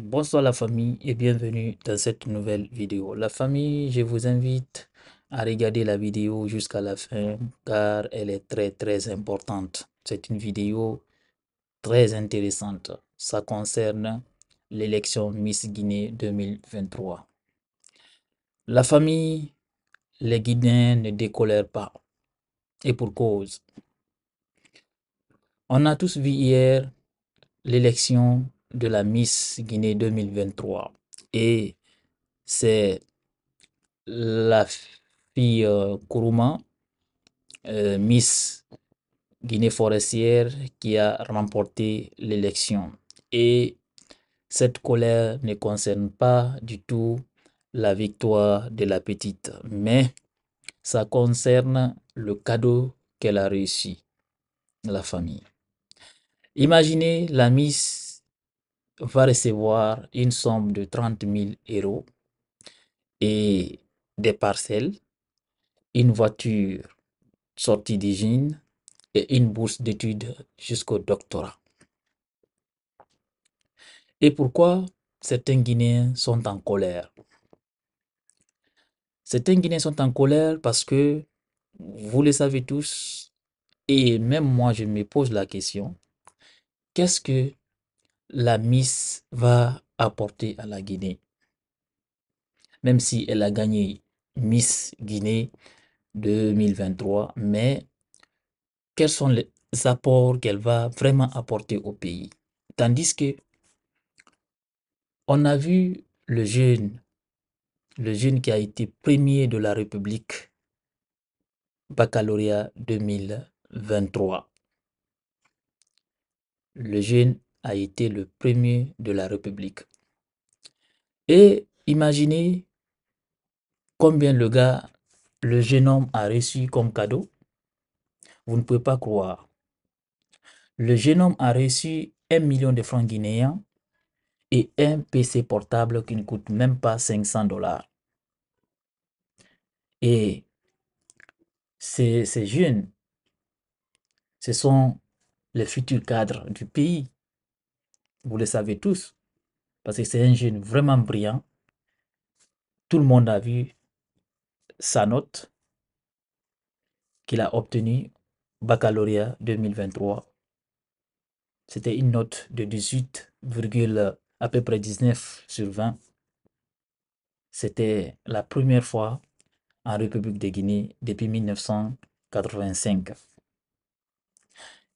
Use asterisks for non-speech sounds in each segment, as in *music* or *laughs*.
Bonsoir la famille et bienvenue dans cette nouvelle vidéo. La famille, je vous invite à regarder la vidéo jusqu'à la fin car elle est très très importante. C'est une vidéo très intéressante. Ça concerne l'élection Miss Guinée 2023. La famille, les Guinéens ne décolèrent pas. Et pour cause. On a tous vu hier l'élection de la Miss Guinée 2023. Et c'est la fille euh, Kuruma euh, Miss Guinée forestière, qui a remporté l'élection. Et cette colère ne concerne pas du tout la victoire de la petite, mais ça concerne le cadeau qu'elle a réussi, la famille. Imaginez la Miss va recevoir une somme de 30 000 euros et des parcelles, une voiture sortie d'hygiène et une bourse d'études jusqu'au doctorat. Et pourquoi certains Guinéens sont en colère Certains Guinéens sont en colère parce que, vous le savez tous, et même moi je me pose la question, qu'est-ce que la Miss va apporter à la Guinée. Même si elle a gagné Miss Guinée 2023, mais quels sont les apports qu'elle va vraiment apporter au pays Tandis que on a vu le jeune, le jeune qui a été premier de la République, baccalauréat 2023. Le jeune a été le premier de la République. Et imaginez combien le gars, le génome a reçu comme cadeau. Vous ne pouvez pas croire. Le génome a reçu un million de francs guinéens et un PC portable qui ne coûte même pas 500 dollars. Et ces jeunes, ce sont les futurs cadres du pays. Vous le savez tous, parce que c'est un jeune vraiment brillant. Tout le monde a vu sa note qu'il a obtenue baccalauréat 2023. C'était une note de 18, à peu près 19 sur 20. C'était la première fois en République de Guinée depuis 1985.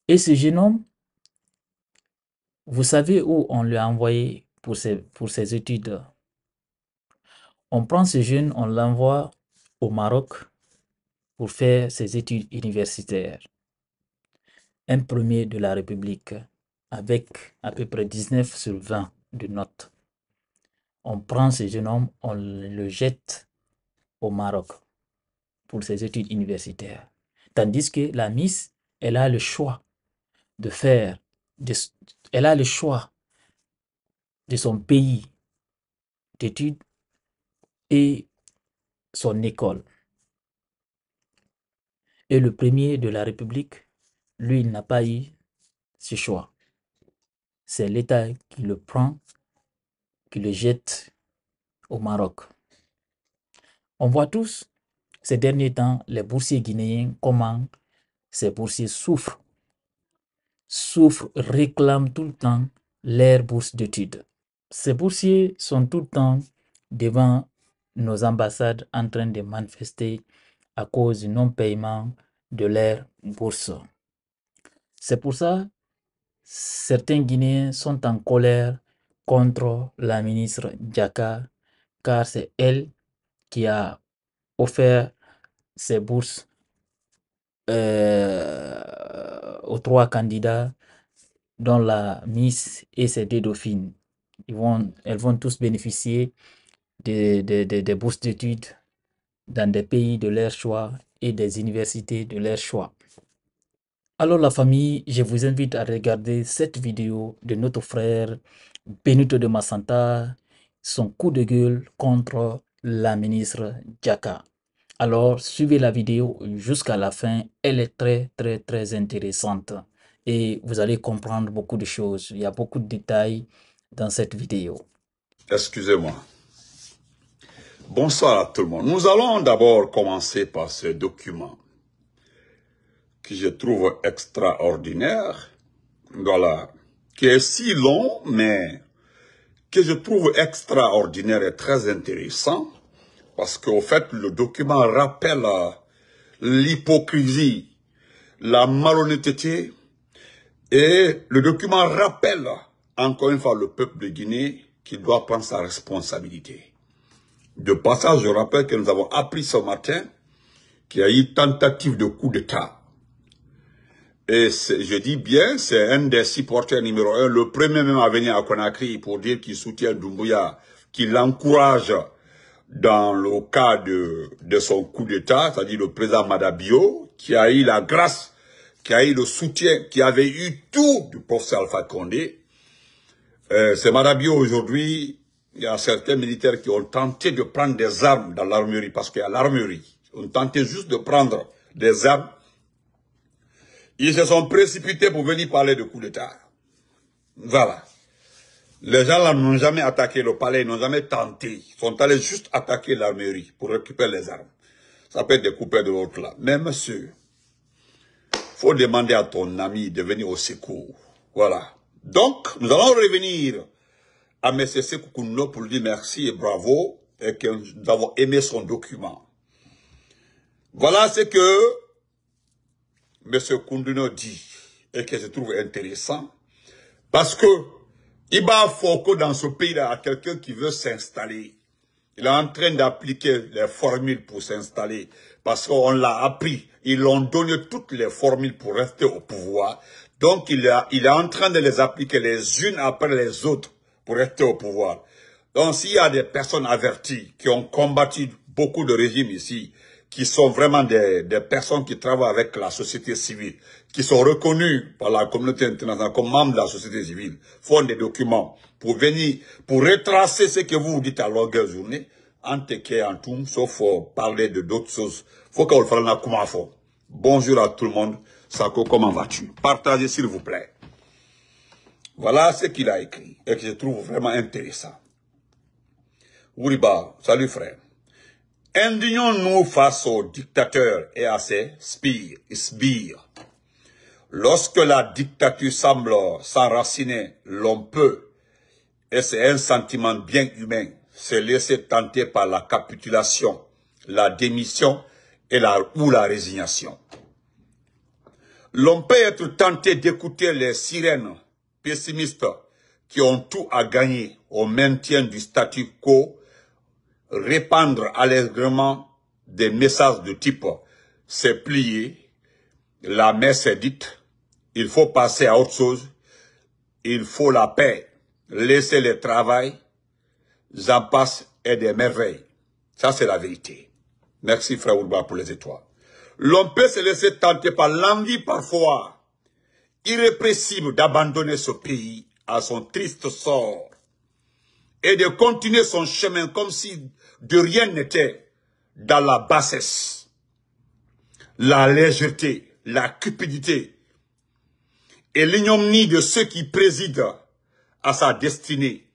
Et ce jeune homme vous savez où on l'a envoyé pour ses, pour ses études On prend ce jeune, on l'envoie au Maroc pour faire ses études universitaires. Un premier de la République avec à peu près 19 sur 20 de notes. On prend ce jeune homme, on le jette au Maroc pour ses études universitaires. Tandis que la Miss, elle a le choix de faire, de, elle a le choix de son pays d'études et son école. Et le premier de la République, lui, n'a pas eu ce choix. C'est l'État qui le prend, qui le jette au Maroc. On voit tous ces derniers temps les boursiers guinéens comment ces boursiers souffrent souffrent, réclament tout le temps leurs bourses d'études. Ces boursiers sont tout le temps devant nos ambassades en train de manifester à cause du non-paiement de leurs bourses. C'est pour ça certains Guinéens sont en colère contre la ministre Djaka car c'est elle qui a offert ces bourses euh, aux trois candidats dont la Miss et ses deux dauphines. Ils vont, elles vont tous bénéficier des, bourses d'études dans des pays de leur choix et des universités de leur choix. Alors la famille, je vous invite à regarder cette vidéo de notre frère Benito de Massanta, son coup de gueule contre la ministre Jaka. Alors, suivez la vidéo jusqu'à la fin. Elle est très, très, très intéressante. Et vous allez comprendre beaucoup de choses. Il y a beaucoup de détails dans cette vidéo. Excusez-moi. Bonsoir à tout le monde. Nous allons d'abord commencer par ce document que je trouve extraordinaire. Voilà. Qui est si long, mais que je trouve extraordinaire et très intéressant. Parce qu'au fait, le document rappelle l'hypocrisie, la malhonnêteté, et le document rappelle, encore une fois, le peuple de Guinée qui doit prendre sa responsabilité. De passage, je rappelle que nous avons appris ce matin qu'il y a eu tentative de coup d'État. Et je dis bien, c'est un des supporters numéro un, le premier même à venir à Conakry pour dire qu'il soutient Doumbouya, qu'il l'encourage dans le cas de, de son coup d'État, c'est-à-dire le président Madabio, qui a eu la grâce, qui a eu le soutien, qui avait eu tout du professeur Alpha Condé. Euh, c'est Madabio aujourd'hui, il y a certains militaires qui ont tenté de prendre des armes dans l'armurerie, parce qu'il y a l'armurerie. Ils ont tenté juste de prendre des armes. Ils se sont précipités pour venir parler de coup d'État. Voilà. Les gens-là n'ont jamais attaqué le palais, ils n'ont jamais tenté. Ils sont allés juste attaquer l'armée pour récupérer les armes. Ça peut être des de l'autre là. Mais monsieur, faut demander à ton ami de venir au secours. Voilà. Donc, nous allons revenir à M. Sekoukouno pour lui dire merci et bravo et que avons aimé son document. Voilà ce que M. Kounduno dit et que je trouve intéressant parce que il Foucault dans ce pays-là à quelqu'un qui veut s'installer. Il est en train d'appliquer les formules pour s'installer. Parce qu'on l'a appris. Ils l'ont donné toutes les formules pour rester au pouvoir. Donc, il, il est en train de les appliquer les unes après les autres pour rester au pouvoir. Donc, s'il y a des personnes averties qui ont combattu beaucoup de régimes ici, qui sont vraiment des, des, personnes qui travaillent avec la société civile, qui sont reconnues par la communauté internationale comme membres de la société civile, font des documents pour venir, pour retracer ce que vous dites à longueur journée, en teke en tout, sauf parler de d'autres choses. Faut qu'on le fasse la Bonjour à tout le monde. Sako, comment vas-tu? Partagez, s'il vous plaît. Voilà ce qu'il a écrit et que je trouve vraiment intéressant. Ouriba, salut frère. Indignons-nous face aux dictateurs et à ses spires, Lorsque la dictature semble s'enraciner, l'on peut, et c'est un sentiment bien humain, se laisser tenter par la capitulation, la démission et la, ou la résignation. L'on peut être tenté d'écouter les sirènes pessimistes qui ont tout à gagner au maintien du statu quo répandre allègrement des messages de type « c'est plier la messe est dite »,« il faut passer à autre chose »,« il faut la paix »,« laisser le travail », j'en passe et des merveilles. Ça, c'est la vérité. Merci, frère Urba, pour les étoiles. L'on peut se laisser tenter par l'envie parfois irrépressible d'abandonner ce pays à son triste sort et de continuer son chemin comme si de rien n'était dans la bassesse, la légèreté, la cupidité et l'ignomnie de ceux qui président à sa destinée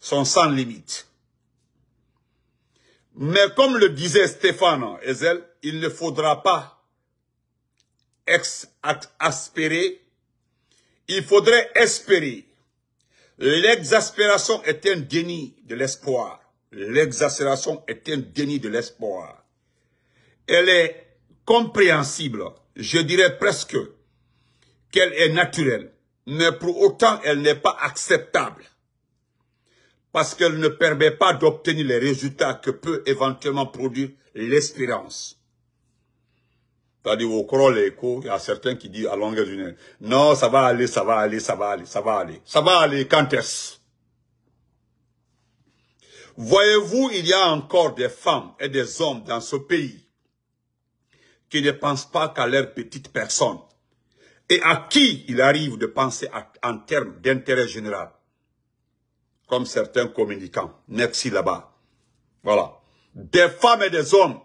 sont sans limite. Mais comme le disait Stéphane Ezel, il ne faudra pas exaspérer, il faudrait espérer. L'exaspération est un déni de l'espoir. L'exacération est un déni de l'espoir. Elle est compréhensible, je dirais presque qu'elle est naturelle, mais pour autant elle n'est pas acceptable parce qu'elle ne permet pas d'obtenir les résultats que peut éventuellement produire l'espérance. C'est-à-dire, au courant, les il y a certains qui disent à longueur d'une non, ça va aller, ça va aller, ça va aller, ça va aller. Ça va aller, quand est-ce Voyez-vous, il y a encore des femmes et des hommes dans ce pays qui ne pensent pas qu'à leur petite personne et à qui il arrive de penser en termes d'intérêt général, comme certains communicants, merci là-bas. Voilà. Des femmes et des hommes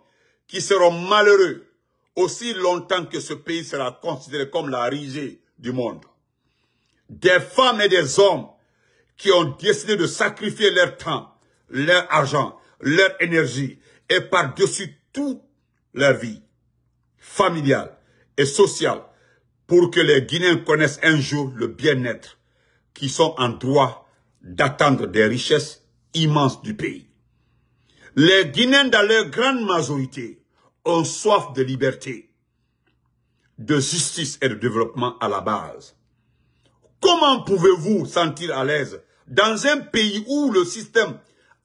qui seront malheureux aussi longtemps que ce pays sera considéré comme la rigée du monde. Des femmes et des hommes qui ont décidé de sacrifier leur temps leur argent, leur énergie et par-dessus toute leur vie familiale et sociale pour que les Guinéens connaissent un jour le bien-être qui sont en droit d'attendre des richesses immenses du pays. Les Guinéens, dans leur grande majorité, ont soif de liberté, de justice et de développement à la base. Comment pouvez-vous sentir à l'aise dans un pays où le système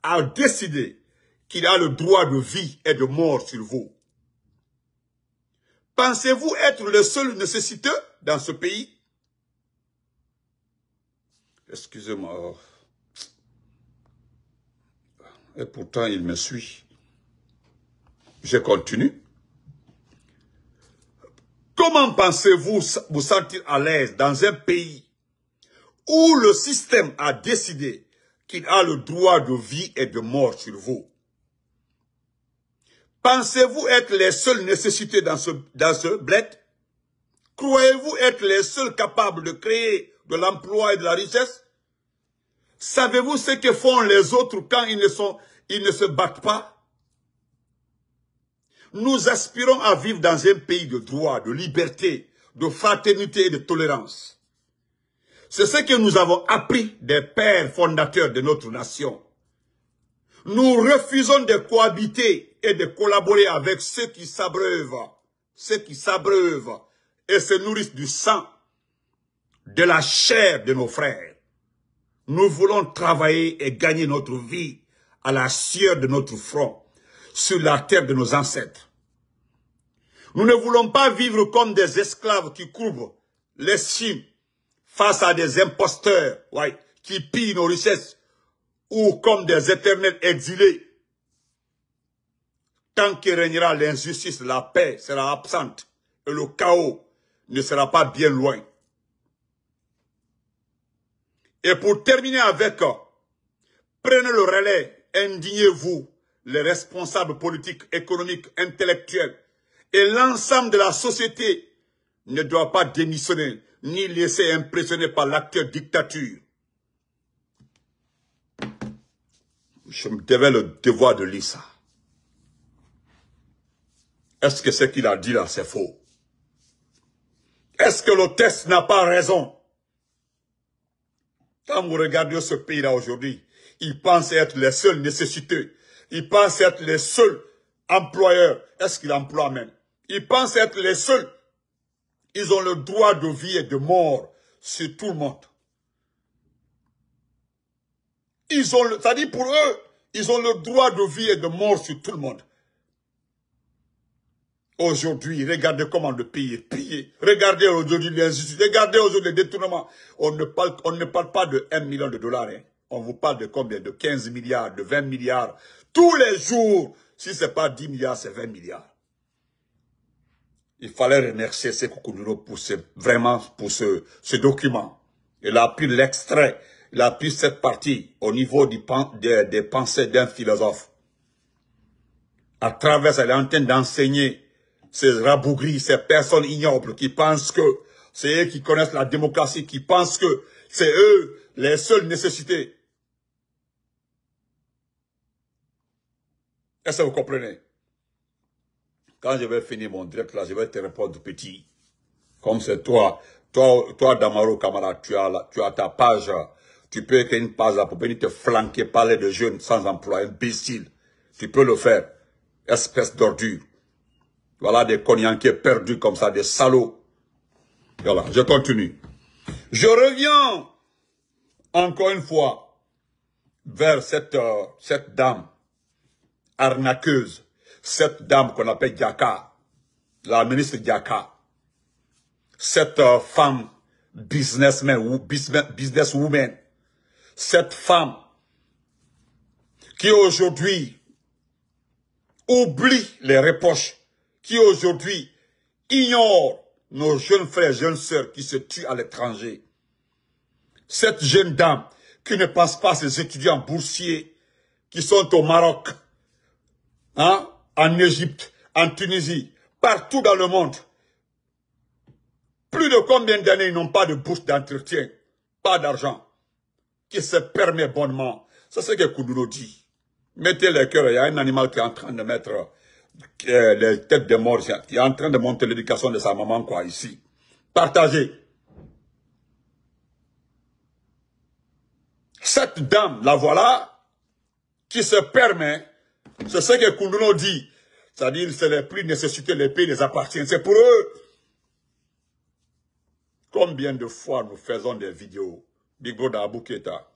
a décidé qu'il a le droit de vie et de mort sur vous. Pensez-vous être le seul nécessiteux dans ce pays Excusez-moi. Et pourtant, il me suit. Je continue. Comment pensez-vous vous sentir à l'aise dans un pays où le système a décidé il a le droit de vie et de mort sur vous. Pensez-vous être les seuls nécessités dans ce, dans ce bled Croyez-vous être les seuls capables de créer de l'emploi et de la richesse Savez-vous ce que font les autres quand ils ne, sont, ils ne se battent pas Nous aspirons à vivre dans un pays de droit, de liberté, de fraternité et de tolérance. C'est ce que nous avons appris des pères fondateurs de notre nation. Nous refusons de cohabiter et de collaborer avec ceux qui s'abreuvent, ceux qui s'abreuvent et se nourrissent du sang, de la chair de nos frères. Nous voulons travailler et gagner notre vie à la sueur de notre front, sur la terre de nos ancêtres. Nous ne voulons pas vivre comme des esclaves qui couvrent les cimes face à des imposteurs qui pillent nos richesses ou comme des éternels exilés. Tant qu'il régnera l'injustice, la paix sera absente et le chaos ne sera pas bien loin. Et pour terminer avec, prenez le relais, indignez-vous, les responsables politiques, économiques, intellectuels et l'ensemble de la société ne doit pas démissionner ni laisser impressionner par l'actuelle dictature. Je me devais le devoir de lire ça. Est-ce que ce qu'il a dit là, c'est faux Est-ce que l'hôtesse n'a pas raison Quand vous regardez ce pays-là aujourd'hui, il pense être les seuls nécessités. il pense être les seuls employeurs. Est-ce qu'il emploie même Il pense être les seuls ils ont le droit de vie et de mort sur tout le monde. Ils ont, c'est-à-dire pour eux, ils ont le droit de vie et de mort sur tout le monde. Aujourd'hui, regardez comment le pays est pillé. Regardez aujourd'hui Regardez aujourd'hui les détournements. On ne, parle, on ne parle pas de 1 million de dollars. Hein. On vous parle de combien De 15 milliards, de 20 milliards. Tous les jours, si ce n'est pas 10 milliards, c'est 20 milliards il fallait remercier Sekou Koudouro pour ce, vraiment pour ce, document. Il a pris l'extrait, il a pris cette partie au niveau des, pensées d'un philosophe. À travers, elle est en train d'enseigner ces rabougris, ces personnes ignobles qui pensent que c'est eux qui connaissent la démocratie, qui pensent que c'est eux les seules nécessités. Est-ce que vous comprenez quand je vais finir mon direct là, je vais te répondre petit. Comme c'est toi. Toi, Damaro camarade, tu as, ta page. Tu peux écrire une page là pour venir te flanquer, parler de jeunes sans emploi, imbécile. Tu peux le faire. Espèce d'ordure. Voilà des qui est perdus comme ça, des salauds. Voilà, je continue. Je reviens encore une fois vers cette, euh, cette dame arnaqueuse cette dame qu'on appelle Diaka, la ministre Diaka, cette euh, femme businessman ou businesswoman, cette femme qui aujourd'hui oublie les reproches, qui aujourd'hui ignore nos jeunes frères, et jeunes sœurs qui se tuent à l'étranger. Cette jeune dame qui ne passe pas ses étudiants boursiers qui sont au Maroc, hein, en Égypte, en Tunisie, partout dans le monde. Plus de combien d'années ils n'ont pas de bourse d'entretien, pas d'argent, qui se permet bonnement. C'est ce que Kuduro dit. Mettez le cœur, il y a un animal qui est en train de mettre euh, les têtes de mort, qui est en train de monter l'éducation de sa maman, quoi, ici. Partagez. Cette dame, la voilà, qui se permet c'est ce que nous dit. C'est-à-dire, c'est les plus nécessités, les pays les appartiennent. C'est pour eux. Combien de fois nous faisons des vidéos Big Brother Abouketa.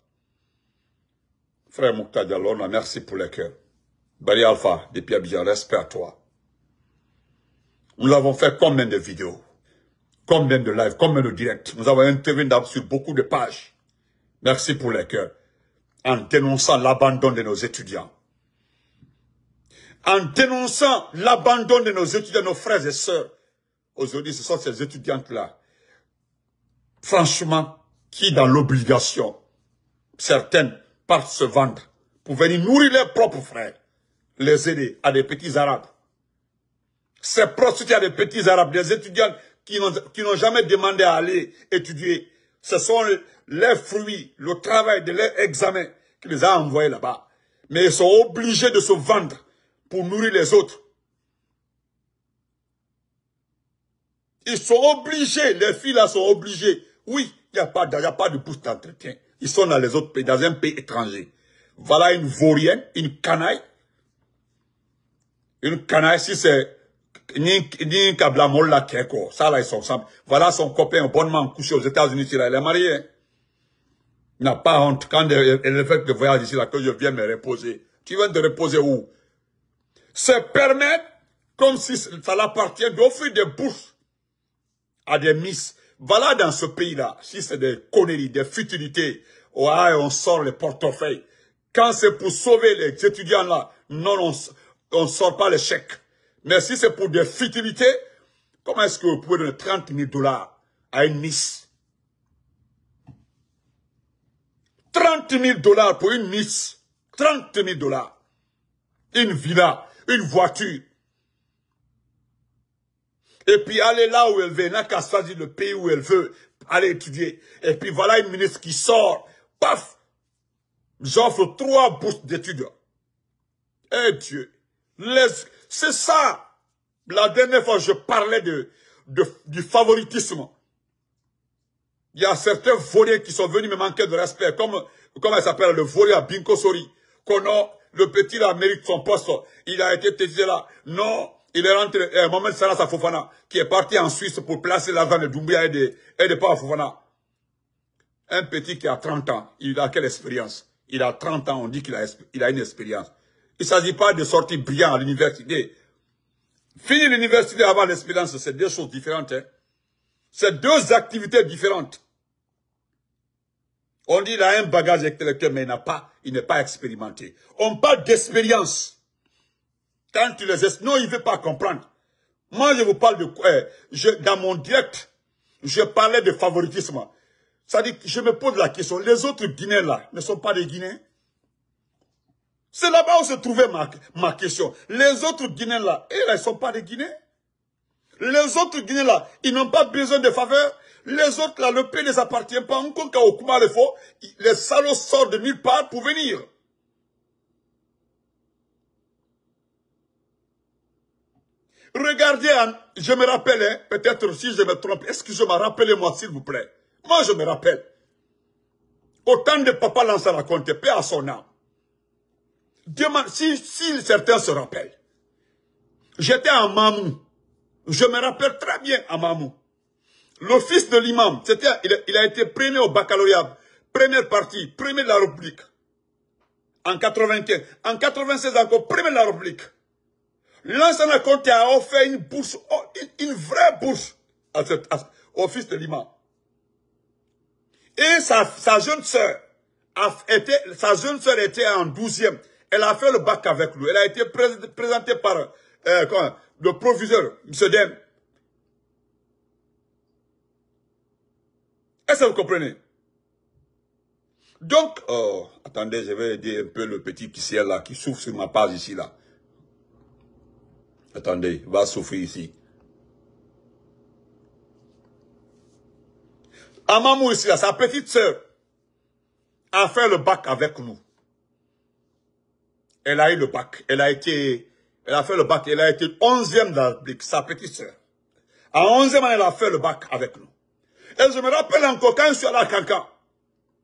Frère Moukta Dialona, merci pour les cœurs. Bari Alpha, depuis Abidjan, respect à toi. Nous l'avons fait combien de vidéos Combien de lives Combien de directs Nous avons intervenu sur beaucoup de pages. Merci pour les cœurs. En dénonçant l'abandon de nos étudiants en dénonçant l'abandon de nos étudiants, nos frères et sœurs. Aujourd'hui, ce sont ces étudiantes-là, franchement, qui dans l'obligation, certaines partent se vendre pour venir nourrir leurs propres frères, les aider à des petits arabes. Ces prostituées à des petits arabes, des étudiants qui n'ont jamais demandé à aller étudier, ce sont les fruits, le travail de leurs examens qui les a envoyés là-bas. Mais ils sont obligés de se vendre pour nourrir les autres. Ils sont obligés, les filles-là sont obligées. Oui, il n'y a, pas de, y pas de d'entretien. Ils sont dans les autres pays, dans un pays étranger. Voilà une vaurienne, une canaille. Une canaille, si c'est ni cablamol la Ça, là, ils sont ensemble. Voilà son copain, bonnement couché aux États-Unis, il est marié. Hein. Il n'a pas honte. Quand elle fait le voyage ici, là, que je viens me reposer. Tu viens te reposer où se permettre, comme si ça l'appartient, d'offrir des bourses à des miss. Voilà dans ce pays-là, si c'est des conneries, des futilités, on sort les portefeuilles. Quand c'est pour sauver les étudiants-là, non, on ne sort pas les chèques. Mais si c'est pour des futilités, comment est-ce que vous pouvez donner 30 000 dollars à une miss 30 000 dollars pour une miss. 30 000 dollars. Une villa une voiture. Et puis aller là où elle veut, elle n'a qu'à choisir le pays où elle veut aller étudier. Et puis voilà une ministre qui sort, paf, j'offre trois bourses d'études. Eh Dieu, c'est ça. La dernière fois, je parlais de, du favoritisme. Il y a certains volets qui sont venus me manquer de respect, comme, comment elle s'appelle, le volet à Binko qu'on a le petit là mérite son poste. Il a été testé là. Non, il est rentré. Eh, Mohamed Salah Fofana, qui est parti en Suisse pour placer l'argent de Doumbia et de, Pas de Fofana. Un petit qui a 30 ans, il a quelle expérience Il a 30 ans, on dit qu'il a, une expérience. Il ne s'agit pas de sortir brillant à l'université. Finir l'université avant l'expérience, c'est deux choses différentes. Hein. C'est deux activités différentes. On dit il a un bagage intellectuel, mais il n'a pas, il n'est pas expérimenté. On parle d'expérience. Quand tu les non, il ne veut pas comprendre. Moi, je vous parle de quoi euh, je, Dans mon direct, je parlais de favoritisme. Ça à dire que je me pose la question, les autres Guinéens là ne sont pas des Guinéens C'est là-bas où se trouvait ma, ma, question. Les autres Guinéens là, ils ne sont pas des Guinéens Les autres Guinéens là, ils n'ont pas besoin de faveur les autres, là, le paix ne les appartient pas. Les salauds sortent de nulle part pour venir. Regardez, hein, je me rappelle, hein, peut-être si je me trompe, excusez-moi, rappelez-moi s'il vous plaît. Moi, je me rappelle. Autant de papa à raconter, paix à son âme. si certains se rappellent. J'étais à Mamou. Je me rappelle très bien à Mamou. L'office de l'imam, il, il, a été premier au baccalauréat, première partie, premier de la République. En 95, en 96 encore, premier de la République. L'ancien Comté a offert une bourse, oh, une, vraie bourse à cet à, au fils de l'imam. Et sa, sa jeune sœur, a été, sa jeune sœur était en 12e. Elle a fait le bac avec lui. Elle a été présentée par euh, quoi, le proviseur, M. Dem. Est-ce que vous comprenez Donc, euh, attendez, je vais aider un peu le petit qui là, qui souffre sur ma page ici, là. Attendez, va souffrir ici. Amamou ici, là, sa petite sœur, a fait le bac avec nous. Elle a eu le bac. Elle a été, elle a fait le bac. Elle a été 11e dans la Sa petite sœur. À onzième, elle a fait le bac avec nous. Et je me rappelle encore quand je suis allé à Kanka.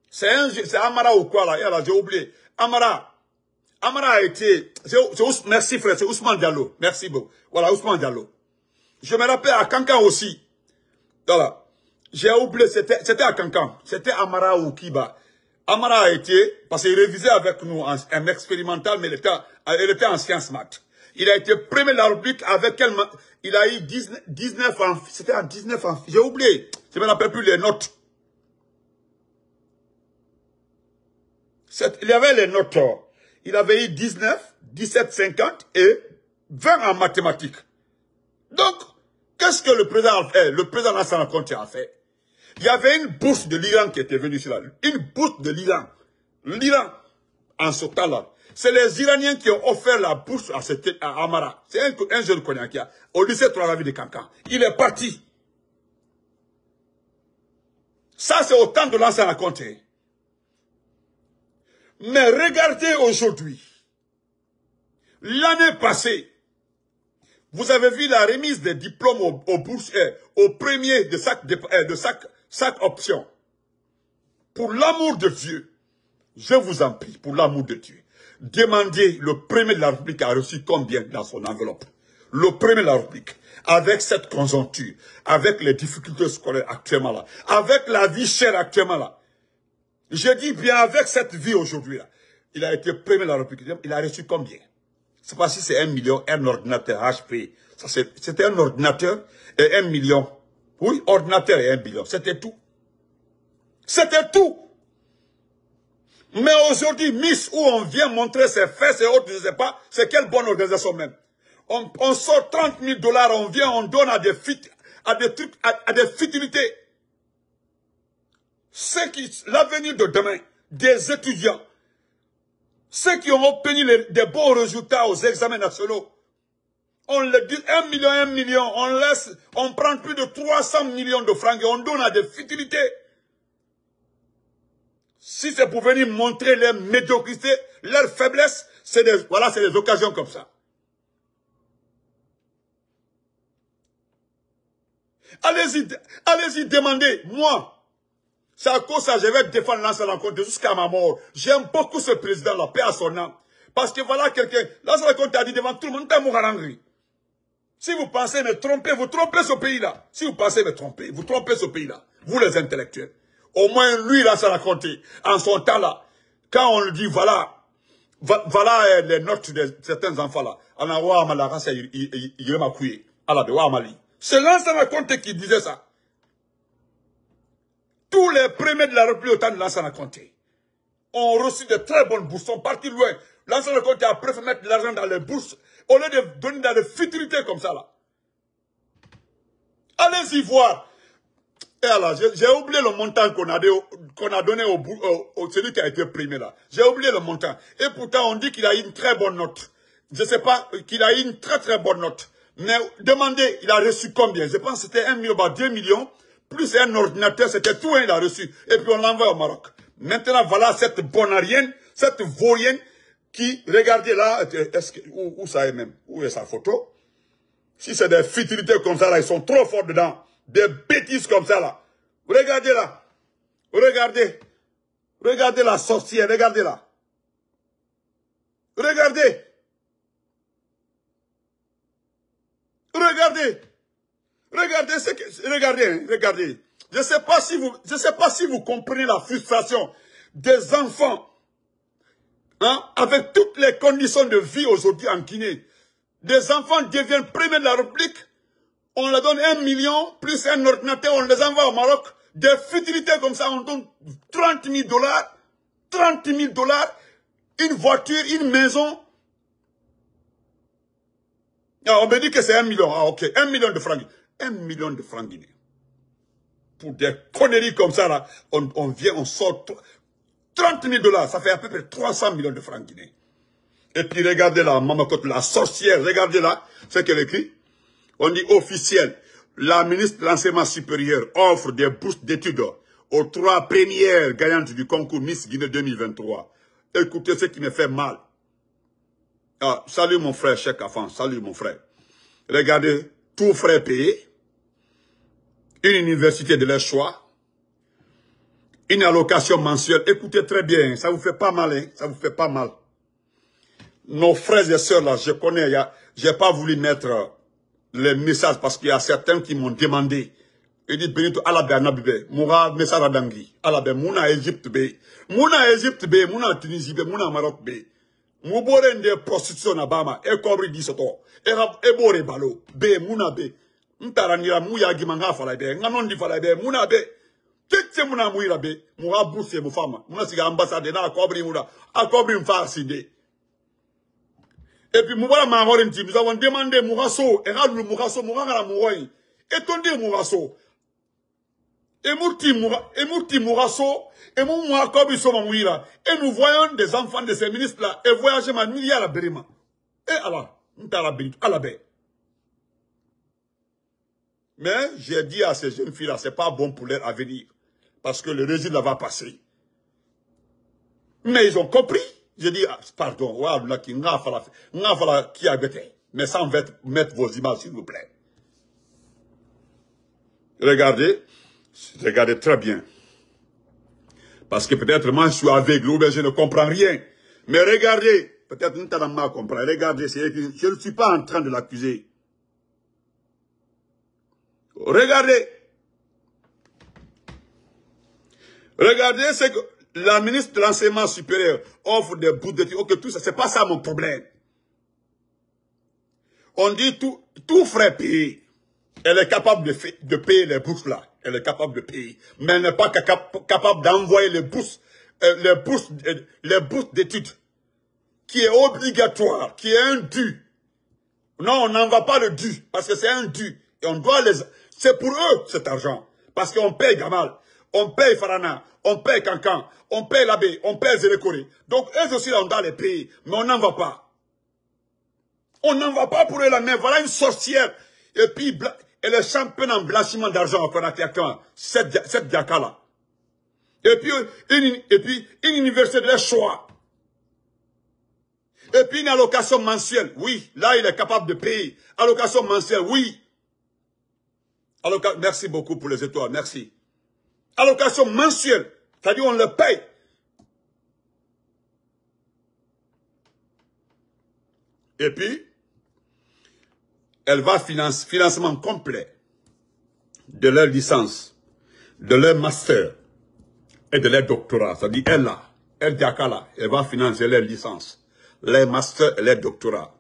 C'est Amara ou quoi là, j'ai oublié. Amara. Amara a été... c'est merci frère, c'est Ousmane Diallo. Merci beaucoup. Voilà, Ousmane Diallo. Je me rappelle à Kankan aussi. Voilà. J'ai oublié, c'était à Kankan. C'était Amara ou Kiba. Amara a été, parce qu'il révisait avec nous un expérimental, mais il était, il était en sciences maths. Il a été premier de la avec quel Il a eu 19, ans. C'était en 19 ans. J'ai oublié. Je ne me rappelle plus les notes. Il y avait les notes. Oh. Il avait eu 19, 17, 50 et 20 en mathématiques. Donc, qu'est-ce que le président a fait Le président Hassan a fait. Il y avait une bourse de l'Iran qui était venue sur la Une bourse de l'Iran. L'Iran, en ce temps-là, c'est les Iraniens qui ont offert la bourse à, Amara. C'est un, jeune a, au lycée trois de Kankan. Il est parti. Ça, c'est autant de l'ancien à raconter. Mais regardez aujourd'hui. L'année passée, vous avez vu la remise des diplômes aux, bourses, eh, au aux de eh, sac, option. Pour l'amour de Dieu, je vous en prie, pour l'amour de Dieu demandez le premier de la République a reçu combien dans son enveloppe Le premier de la République, avec cette conjoncture, avec les difficultés scolaires actuellement là, avec la vie chère actuellement là, je dis bien avec cette vie aujourd'hui là, il a été premier de la République, il a reçu combien C'est pas si c'est un million, un ordinateur HP, c'était un ordinateur et un million. Oui, ordinateur et un million, c'était tout. C'était tout mais aujourd'hui, Miss, où on vient montrer ses fesses et autres, je ne sais pas, c'est quelle bonne organisation même. On, on, sort 30 000 dollars, on vient, on donne à des, fit, à des trucs, à, des futilités. Ceux qui, l'avenir de demain, des étudiants, ceux qui ont obtenu des bons résultats aux examens nationaux, on les dit 1 million, 1 million, on laisse, on prend plus de 300 millions de francs et on donne à des futilités si c'est pour venir montrer leur médiocrité, leur faiblesse, c'est des, voilà, c'est des occasions comme ça. Allez-y, allez-y demander, moi, c'est à cause ça, je vais défendre l'ancien rencontre jusqu'à ma mort. J'aime beaucoup ce président, là paix à Parce que voilà quelqu'un, l'ancien rencontre a dit devant tout le monde, Si vous pensez me tromper, vous trompez ce pays-là. Si vous pensez me tromper, vous trompez ce pays-là. Vous les intellectuels. Au moins, lui, là, ça raconté. En son temps, là, quand on lui dit, voilà, voilà euh, les notes de certains enfants-là. la C'est l'ancien raconte qui disait ça. Tous les premiers de la République au temps de l'ancien raconté ont reçu de très bonnes bourses, sont partis loin. L'ancien conte a préféré mettre de l'argent dans les bourses au lieu de donner dans les futilités comme ça là. Allez-y voir j'ai oublié le montant qu'on a, donné au, au, celui qui a été primé là. J'ai oublié le montant. Et pourtant, on dit qu'il a eu une très bonne note. Je ne sais pas, euh, qu'il a eu une très très bonne note. Mais demandez, il a reçu combien Je pense que c'était un million, 2 bah, millions, plus un ordinateur, c'était tout, hein, il a reçu. Et puis on l'envoie au Maroc. Maintenant, voilà cette bonarienne, cette vaurienne qui, regardez là, euh, où, ça est même Où est sa photo Si c'est des futilités comme ça, là, ils sont trop forts dedans. Des bêtises comme ça, là. Regardez là. Regardez. Regardez la sorcière, regardez là. Regardez. Regardez. Regardez ce regardez, regardez. Je sais pas si vous, je sais pas si vous comprenez la frustration des enfants, hein, avec toutes les conditions de vie aujourd'hui en Guinée. Des enfants deviennent premiers de la République on leur donne un million, plus un ordinateur, on les envoie au Maroc. Des futilités comme ça, on donne 30 000 dollars, 30 000 dollars, une voiture, une maison. Ah, on me dit que c'est un million. Ah, ok, un million de francs. Un million de francs guinéens. Pour des conneries comme ça, là, on, vient, on sort 30 000 dollars. Ça fait à peu près 300 millions de francs guinéens. Et puis, regardez là, Mamakote, la sorcière, regardez là, ce qu'elle écrit on dit officiel, la ministre de l'Enseignement supérieur offre des bourses d'études aux trois premières gagnantes du concours Miss Guinée 2023. Écoutez ce qui me fait mal. Ah, salut mon frère, cher Afan, salut mon frère. Regardez, tout frais payé, une université de leur choix, une allocation mensuelle. Écoutez très bien, ça vous fait pas mal, hein, ça vous fait pas mal. Nos frères et sœurs là, je connais, j'ai pas voulu mettre les messages parce qu'il y a certains qui m'ont demandé. Il dit Benito alabe anabibe, moura message la Alabe mouna Égypte be, mouna Égypte be, mouna Tunisie be, mouna Maroc be. Moubore nde prostitution abama bama, e kobri di soto, e balo, be mouna be. ntara mouya gimanga falai be, nganondi fala, be, mouna be. Tete mouna mouira be, moura boussé, mou mouna c'est ambassade na cobri mouna, akobri cobri m'farcide et puis mubala mahori nous avons demandé et à Mourasso, Mourasso, mugoi etonde mugaso emuti muga Et mugaso Et et biso Mourasso, et nous voyons des enfants de ces ministres là et voyager ma nuit à la bérima. et la ntala à la bête. mais j'ai dit à ces jeunes filles là c'est pas bon pour leur avenir parce que le régime va passer mais ils ont compris je dis ah, pardon, qui a mais sans mettre vos images, s'il vous plaît. Regardez, regardez très bien. Parce que peut-être moi, je suis avec vous, mais je ne comprends rien. Mais regardez, peut-être nous pas compris. Regardez, je ne suis pas en train de l'accuser. Regardez. Regardez ce que la ministre de l'enseignement supérieur offre des bourses d'études, Ok, tout ça, c'est pas ça mon problème. On dit tout, tout frais payé. Elle est capable de, de payer les bourses là. Elle est capable de payer. Mais elle n'est pas capable d'envoyer les bourses, euh, les bourses, euh, les bourses d'études qui est obligatoire, qui est un dû. Non, on n'envoie pas le dû parce que c'est un dû. Et on doit les... C'est pour eux cet argent. Parce qu'on paye Gamal. On paye Farana, on paye Cancan, on paye l'abbé, on paye Zélécoré. Donc eux aussi, on doit les payer, mais on n'en va pas. On n'en va pas pour eux, la mais voilà une sorcière. Et puis, elle est championne en blanchiment d'argent, cette, cette Et puis, une, et puis, une université de choix. Et puis, une allocation mensuelle. Oui, là, il est capable de payer. Allocation mensuelle, oui. Merci beaucoup pour les étoiles. Merci allocation mensuelle, c'est-à-dire on le paye. Et puis, elle va financer, financement complet de leur licence, de leur master et de leur doctorat. C'est-à-dire, elle là, elle Diakala, elle va financer leur licence, leur master et leur doctorat.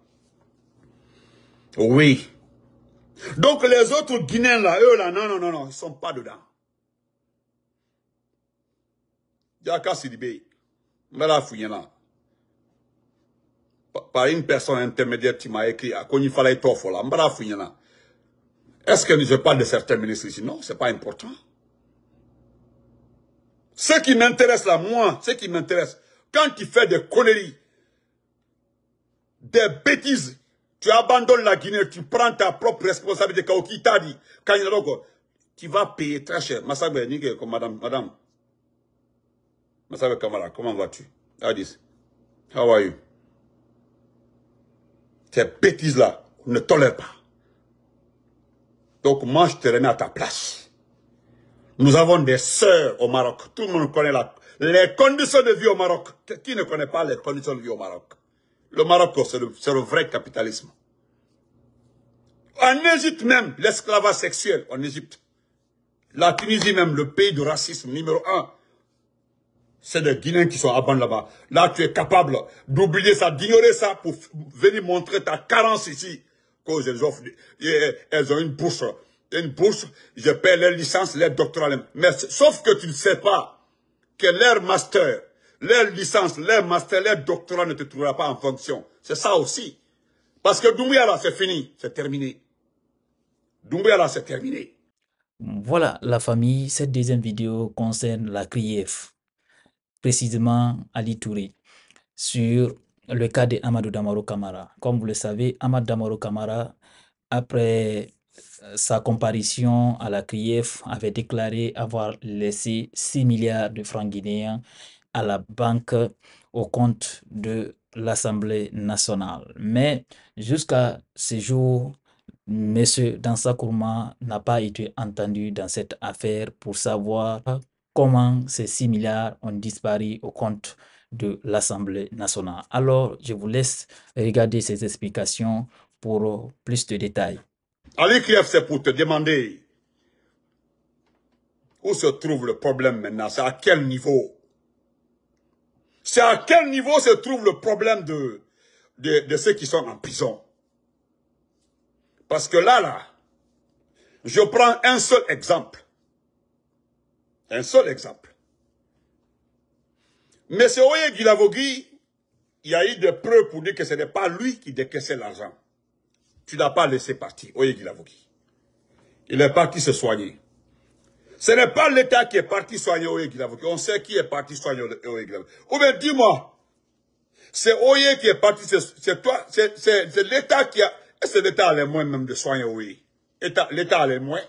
Oui. Donc les autres Guinéens là, eux là, non, non, non, non, ils ne sont pas dedans. Y'a le Par une personne intermédiaire qui m'a écrit à Est-ce que je parle de certains ministres ici Non, c'est pas important. Ce qui m'intéresse là, moi, ce qui m'intéresse, quand tu fais des conneries, des bêtises, tu abandonnes la Guinée, tu prends ta propre responsabilité, qui t'a tu vas payer très cher. madame, madame, comment vas-tu Adis, how are you Ces bêtises-là, on ne tolère pas. Donc moi je te remets à ta place. Nous avons des sœurs au Maroc. Tout le monde connaît la, les conditions de vie au Maroc. Qui ne connaît pas les conditions de vie au Maroc Le Maroc, oh, c'est le, le vrai capitalisme. En Égypte même, l'esclavage sexuel en Égypte. La Tunisie même, le pays du racisme numéro un c'est des Guinéens qui sont à Ban là-bas. Là, tu es capable d'oublier ça, d'ignorer ça pour venir montrer ta carence ici. Cause elles, elles ont une bourse. Une bourse, je paie leur licence, leur doctorat. Mais sauf que tu ne sais pas que leur master, leur licence, leur master, leur doctorat ne te trouvera pas en fonction. C'est ça aussi. Parce que Doumbia, là, c'est fini, c'est terminé. Doumbia, là, c'est terminé. Voilà la famille, cette deuxième vidéo concerne la CRIEF précisément Ali Touré, sur le cas de Amadou Damaro Kamara. Comme vous le savez, Amadou Damaro Kamara, après euh, sa comparution à la CRIEF, avait déclaré avoir laissé 6 milliards de francs guinéens à la banque au compte de l'Assemblée nationale. Mais jusqu'à ce jour, M. Dansa Kourma n'a pas été entendu dans cette affaire pour savoir comment ces 6 milliards ont disparu au compte de l'Assemblée nationale. Alors, je vous laisse regarder ces explications pour plus de détails. Allez Kiev, c'est pour te demander où se trouve le problème maintenant, c'est à quel niveau C'est à quel niveau se trouve le problème de, de ceux qui sont en prison Parce que là, là, je prends un seul exemple. Un seul exemple. Mais c'est Oye Guilavogui, il y a eu des preuves pour dire que ce n'est pas lui qui décaissait l'argent. Tu n'as pas laissé partir Oye Guilavogui. Il est parti se soigner. Ce n'est pas l'État qui est parti soigner Oye Guilavogui. On sait qui est parti soigner Oye Guilavogui. Ou bien dis-moi, c'est Oye qui est parti, c'est toi, c'est l'État qui a... Est-ce l'État a les moyens même de soigner Oye L'État a les moins.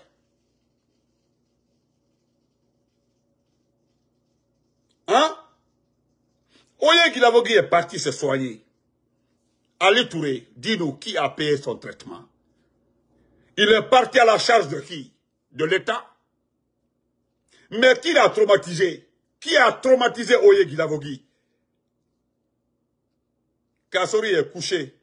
Oye est parti se soigner. Allez Touré, dis-nous qui a payé son traitement. Il est parti à la charge de qui De l'État Mais qui l'a traumatisé Qui a traumatisé Oye Guilavogui Kassori est couché.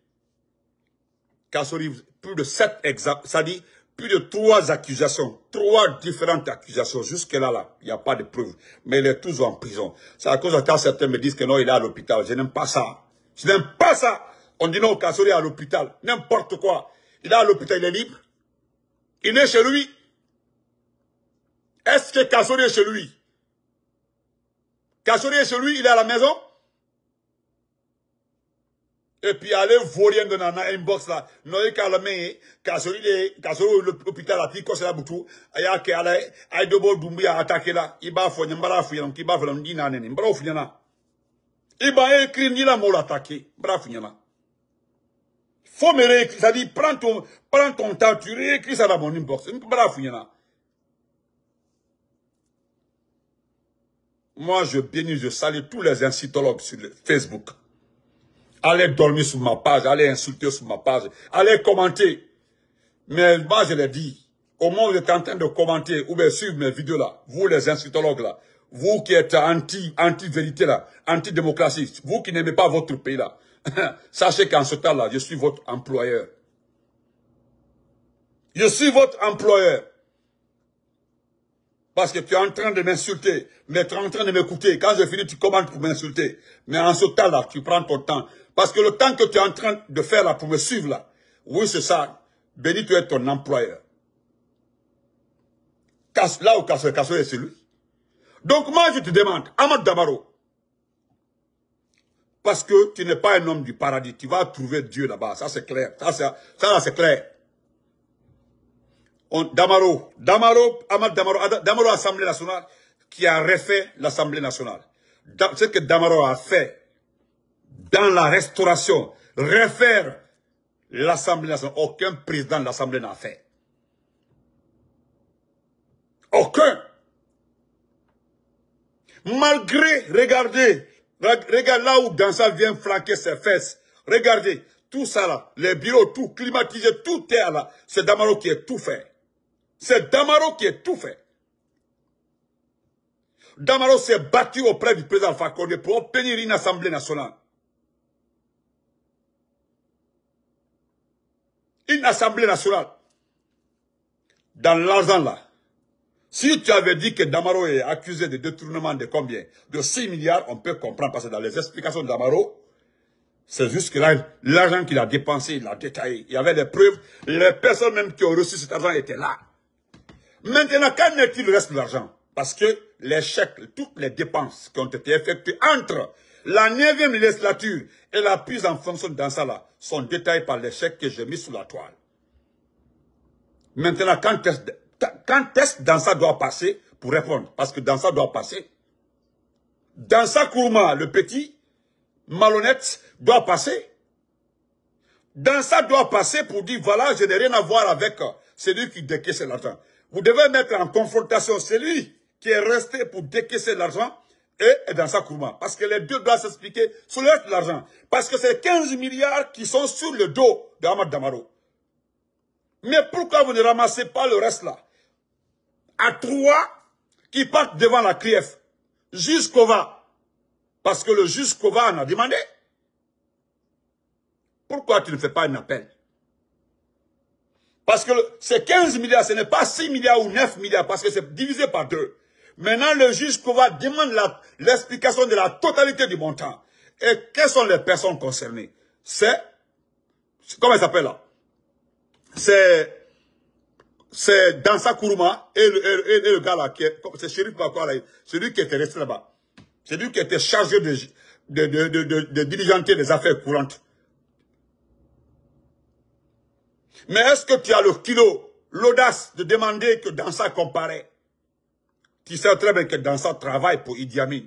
Kassori, plus de sept exemples. ça dit plus de trois accusations, trois différentes accusations. Jusque-là, là, il n'y a pas de preuves. Mais il est toujours en prison. C'est à cause de ça, certains me disent que non, il est à l'hôpital. Je n'aime pas ça. Je n'aime pas ça. On dit non, Kassori est à l'hôpital. N'importe quoi. Il est à l'hôpital, il est libre. Il est chez lui. Est-ce que Kassori est chez lui Kassori est chez lui, il est à la maison et puis allez rien de nana inbox là. Hein. l'hôpital là c'est la aya attaqué là iba fo ki ba ni la mort attaquer mbara Faut me réécrire, ça dit prends ton prends ton temps tu réécris ça dans mon inbox mbara a Moi je bénis je salue tous les incitologues sur Facebook. Allez dormir sur ma page, allez insulter sur ma page, allez commenter. Mais moi, je l'ai dit, au moment où vous êtes en train de commenter ou bien suivre mes vidéos là, vous les insultologues là, vous qui êtes anti, anti-vérité là, anti-démocratie, vous qui n'aimez pas votre pays là, *laughs* sachez qu'en ce temps là, je suis votre employeur. Je suis votre employeur. Parce que tu es en train de m'insulter, mais tu es en train de m'écouter. Quand j'ai fini, tu commandes pour m'insulter. Mais en ce temps-là, tu prends ton temps. Parce que le temps que tu es en train de faire là, pour me suivre là, oui, c'est ça. Béni, tu es ton employeur. là où Casse, est celui. Donc moi, je te demande, Amad Damaro, parce que tu n'es pas un homme du paradis, tu vas trouver Dieu là-bas, ça c'est clair. Ça, c'est clair. Damaro, Damaro, Ahmad Damaro, Damaro Assemblée nationale, qui a refait l'Assemblée nationale. Ce que Damaro a fait, dans la restauration, refaire l'Assemblée nationale. Aucun président de l'Assemblée n'a fait. Aucun. Malgré, regardez, regardez là où Dansa vient flanquer ses fesses. Regardez, tout ça là, les bureaux, tout climatisé, tout est là. C'est Damaro qui est tout fait. C'est Damaro qui est tout fait. Damaro s'est battu auprès du président Fakonde pour obtenir une assemblée nationale. une assemblée nationale dans l'argent là, si tu avais dit que Damaro est accusé de détournement de combien De 6 milliards, on peut comprendre, parce que dans les explications de Damaro, c'est juste que l'argent qu'il a dépensé, il a détaillé. Il y avait des preuves. Les personnes même qui ont reçu cet argent étaient là. Maintenant, qu'en est-il reste de l'argent Parce que les chèques, toutes les dépenses qui ont été effectuées entre la neuvième législature et la prise en fonction dans ça là sont détaillés par l'échec que j'ai mis sous la toile. Maintenant, quand est, ce que dans ça doit passer pour répondre Parce que dans ça doit passer. Dans ça, Kourma, le petit, malhonnête, doit passer. Dans ça doit passer pour dire, voilà, je n'ai rien à voir avec euh, celui qui décaissait l'argent. Vous devez mettre en confrontation celui qui est resté pour décaisser l'argent et dans sa courma. Parce que les deux doivent s'expliquer sur le de l'argent. Parce que c'est 15 milliards qui sont sur le dos de Damaro. Mais pourquoi vous ne ramassez pas le reste là À trois qui partent devant la CRIEF. Jusqu'au va. Parce que le jusqu'au va en a demandé. Pourquoi tu ne fais pas un appel Parce que ces 15 milliards, ce n'est pas 6 milliards ou 9 milliards, parce que c'est divisé par deux. Maintenant, le juge pouvoir demande l'explication de la totalité du montant. Et quelles sont les personnes concernées C'est, comment il s'appelle là C'est c'est Dansa Kuruma et le, et, le gars là, c'est Chérif Bakouala, celui qui était resté là-bas. Celui qui était chargé de, de, de, de, diligenter les affaires courantes. Mais est-ce que tu as le kilo, l'audace de demander que Dansa comparaît qui sait très bien que dans travaille pour Idi Amin.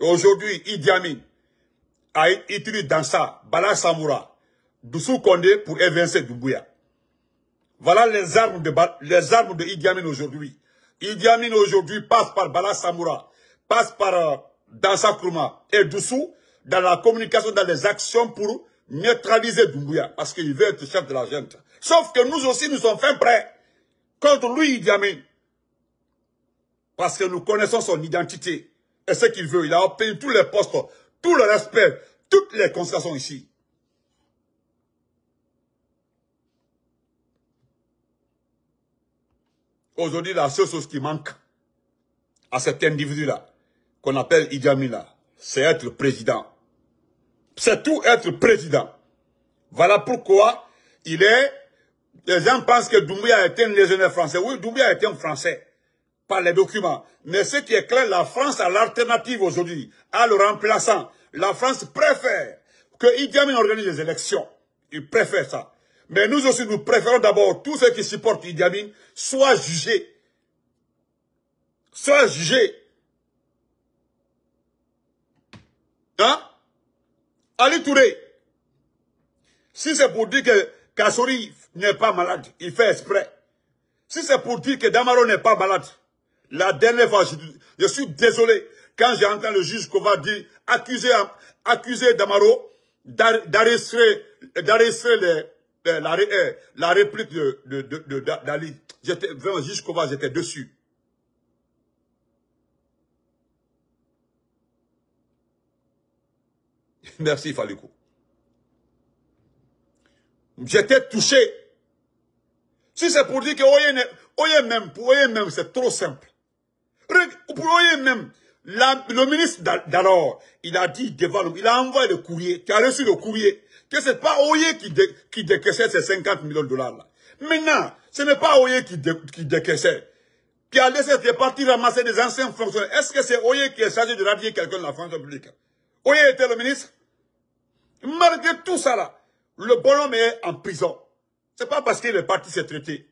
Aujourd'hui, Idi Amin a utilisé Dansa, Bala Samoura, Doussou Kondé pour évincer Doumbouya. Voilà les armes de, les de Idi Amin aujourd'hui. Idi Amin aujourd'hui passe par Bala Samoura, passe par euh, Dansa Kruma et Doussou dans la communication, dans les actions pour neutraliser Doumbouya parce qu'il veut être chef de la Sauf que nous aussi, nous sommes fin prêts contre lui, Idi Amin. Parce que nous connaissons son identité et ce qu'il veut. Il a obtenu tous les postes, tout le respect, toutes les concessions ici. Aujourd'hui, la seule chose qui manque à cet individu-là, qu'on appelle Idi c'est être président. C'est tout être président. Voilà pourquoi il est... Les gens pensent que Doumbouya était un légionnaire français. Oui, Doumbouya était un français par les documents. Mais ce qui est clair, la France a l'alternative aujourd'hui, à le remplaçant. La France préfère que Idi Amin organise les élections. Il préfère ça. Mais nous aussi, nous préférons d'abord tous ceux qui supportent Idi Amin soient jugés. Soient jugés. Hein? Ali Touré. Si c'est pour dire que Kassori n'est pas malade, il fait exprès. Si c'est pour dire que Damaro n'est pas malade, la dernière fois, je, suis désolé quand j'ai entendu le juge Kova dire accuser, Damaro d'arrêter eh, la, réplique de, d'Ali. J'étais juge Kova, j'étais dessus. *laughs* Merci Faliko. J'étais touché. Si c'est pour dire que oh, oh, même, oh, même, c'est trop simple pour voyez même, le ministre d'alors, il a dit devant lui, il a envoyé le courrier, tu as reçu le courrier, que ce n'est pas Oye qui, qui décaissait ces 50 millions de dollars là. Maintenant, ce n'est pas Oye qui, qui décaissait, qui a laissé des partis ramasser des anciens fonctionnaires. Est-ce que c'est Oye qui est chargé de radier quelqu'un de la France publique Oye était le ministre. Malgré tout ça là, le bonhomme est en prison. ce n'est pas parce qu'il est parti s'est traité.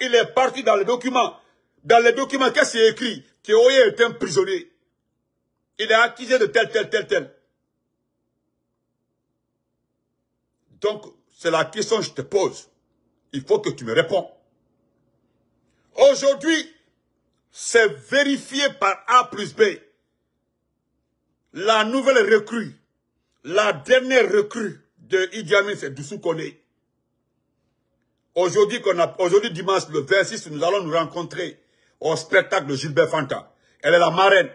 Il est parti dans le document. Dans les documents, qu'est-ce qui est écrit Que Oye est un prisonnier. Il est accusé de tel, tel, tel, tel. Donc, c'est la question que je te pose. Il faut que tu me réponds. Aujourd'hui, c'est vérifié par A plus B. La nouvelle recrue, la dernière recrue de Idi Amin, c'est Doussou Kone. Aujourd'hui, aujourd'hui dimanche, le 26, nous allons nous rencontrer au spectacle de Gilbert Fanta. Elle est la marraine.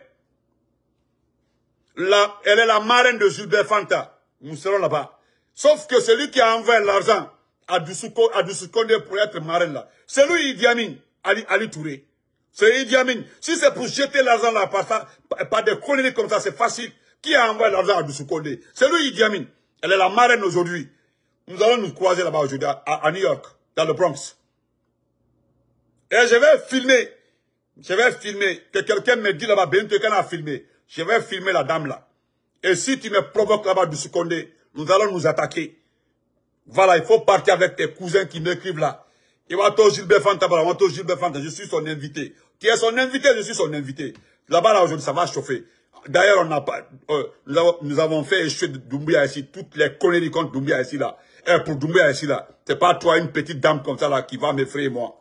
elle est la marraine de Gilbert Fanta. Nous serons là-bas. Sauf que celui qui a envoyé l'argent à Dussoukonde pour être marraine là, c'est lui Idi Amin, Ali, lui Touré. C'est Idi Amin. Si c'est pour jeter l'argent là, par, par des conneries comme ça, c'est facile. Qui a envoyé l'argent à Dussoukonde C'est lui Idi Amin. Elle est la marraine aujourd'hui. Nous allons nous croiser là-bas aujourd'hui, à New York, dans le Bronx. Et je vais filmer je vais filmer. Que quelqu'un me dit là-bas, Ben, quelqu'un a filmé. Je vais filmer la dame là. Et si tu me provoques là-bas de seconder, nous allons nous attaquer. Voilà, il faut partir avec tes cousins qui m'écrivent là. Et va Gilbert Fanta, Gilbert je suis son invité. Tu es son invité, je suis son invité. Là-bas, là, aujourd'hui, ça va chauffer. D'ailleurs, on n'a pas, euh, nous, avons, fait échouer Dumbia ici, toutes les conneries contre Dumbia ici là. Et eh, pour Doumbouya ici là, c'est pas toi, une petite dame comme ça là, qui va m'effrayer moi.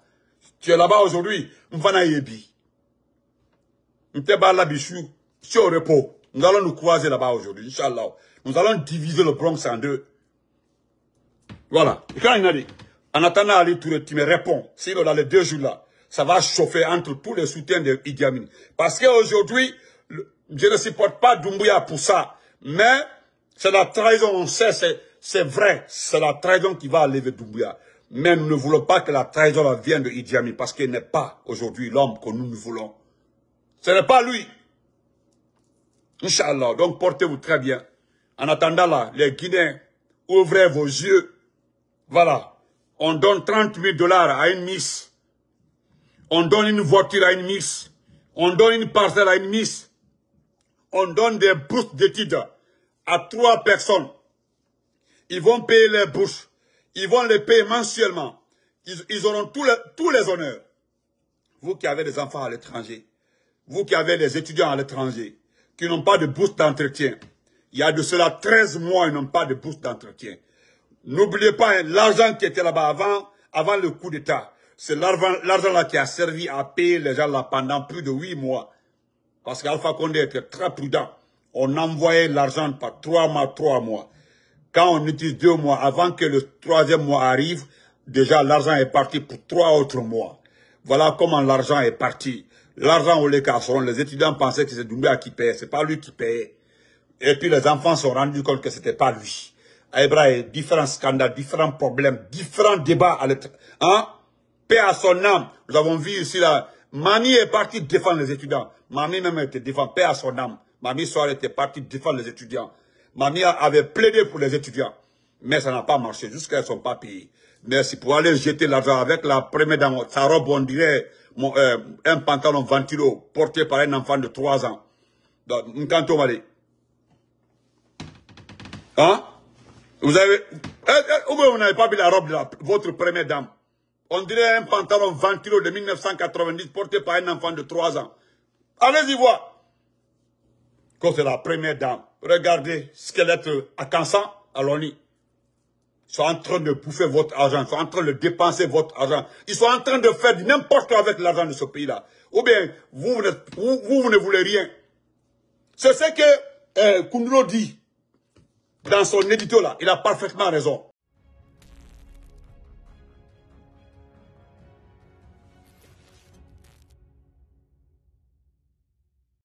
Tu es là-bas aujourd'hui. Mfana Yebi. Mteba Tu es au repos. Nous allons nous croiser là-bas aujourd'hui. Inch'Allah. Nous allons diviser le Bronx en deux. Voilà. Et quand il a dit, en attendant Ali Touré, tu me réponds. Si là les deux jours-là, ça va chauffer entre tous les soutiens de Idi Amin. Parce qu'aujourd'hui, je ne supporte pas Doumbouya pour ça. Mais c'est la trahison, on sait, c'est vrai. C'est la trahison qui va enlever Doumbouya. Mais nous ne voulons pas que la trahison vienne de Idi Amin parce qu'il n'est pas aujourd'hui l'homme que nous, nous voulons. Ce n'est pas lui. Inch'Allah. Donc portez-vous très bien. En attendant là, les Guinéens, ouvrez vos yeux. Voilà. On donne 30 000 dollars à une miss. On donne une voiture à une miss. On donne une parcelle à une miss. On donne des bourses d'études à trois personnes. Ils vont payer les bourses. Ils vont les payer mensuellement. Ils, auront tous les, tous les honneurs. Vous qui avez des enfants à l'étranger, vous qui avez des étudiants à l'étranger, qui n'ont pas de bourse d'entretien, il y a de cela 13 mois, ils n'ont pas de bourse d'entretien. N'oubliez pas hein, l'argent qui était là-bas avant, avant le coup d'État. C'est l'argent-là qui a servi à payer les gens là pendant plus de 8 mois. Parce qu'Alpha Condé était très prudent. On envoyait l'argent par 3 mois, 3 mois. Quand on utilise deux mois, avant que le troisième mois arrive, déjà l'argent est parti pour trois autres mois. Voilà comment l'argent est parti. L'argent les sont, les étudiants pensaient que c'est Doumbia qui payait, c'est pas lui qui payait. Et puis les enfants se sont rendus compte que n'était pas lui. Aïbra différents scandales, différents problèmes, différents débats à l'étranger. Hein? Paix à son âme. Nous avons vu ici là, Mami est partie défendre les étudiants. Mamie même était défendre, paix à son âme. Mamie Soir était partie défendre les étudiants. Mamia avait plaidé pour les étudiants. Mais ça n'a pas marché jusqu'à son papier. Merci pour aller jeter l'argent avec la première dame. sa robe, on dirait euh, un pantalon ventilo porté par un enfant de 3 ans. Donc, on va Hein Vous avez... Euh, euh, vous n'avez pas vu la robe de la, votre première dame On dirait un pantalon ventilo de 1990 porté par un enfant de 3 ans. Allez-y voir. Quand c'est la première dame. Regardez, ce est euh, à Kansan, à Loni. Ils sont en train de bouffer votre argent. Ils sont en train de dépenser votre argent. Ils sont en train de faire n'importe quoi avec l'argent de ce pays-là. Ou bien, vous, vous, vous, ne voulez rien. C'est ce que euh, dit dans son édito-là. Il a parfaitement raison.